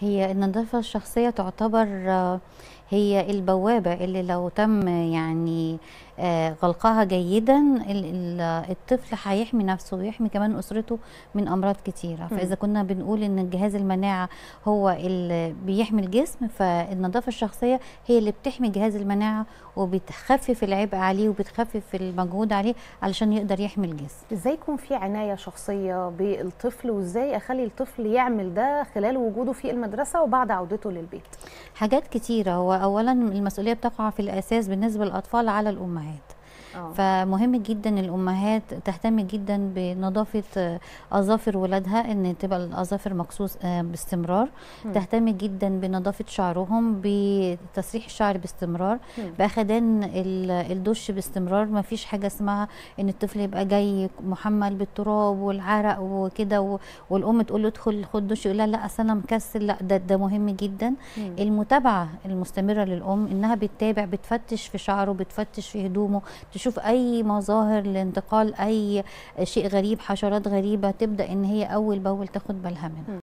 هي النظافة الشخصية تعتبر آه، هي البوابة اللي لو تم يعني آه، غلقها جيدا الطفل هيحمي نفسه ويحمي كمان أسرته من أمراض كتيرة فإذا كنا بنقول إن جهاز المناعة هو اللي بيحمي الجسم فالنظافة الشخصية هي اللي بتحمي جهاز المناعة وبتخفف العبء عليه وبتخفف المجهود عليه علشان يقدر يحمي الجسم ازاي يكون في عناية شخصية بالطفل وازاي أخلي الطفل يعمل ده خلال وجوده في المدرسة وبعد عودته للبيت حاجات كتيرة هو اولا المسؤوليه بتقع في الاساس بالنسبه للاطفال على الامهات آه. فمهم جدا الامهات تهتم جدا بنظافه آه، اظافر ولادها ان تبقى الاظافر مقصوص آه، باستمرار م. تهتم جدا بنظافه شعرهم بتسريح الشعر باستمرار باخدان الدش باستمرار ما فيش حاجه اسمها ان الطفل يبقى جاي محمل بالتراب والعرق وكده والام تقول له ادخل خد دش يقول لها لا اصل انا مكسل لا ده ده مهم جدا م. المتابعه المستمره للام انها بتتابع بتفتش في شعره بتفتش في هدومه تشوف اي مظاهر لانتقال اي شيء غريب حشرات غريبه تبدا ان هي اول باول تاخد بالها منها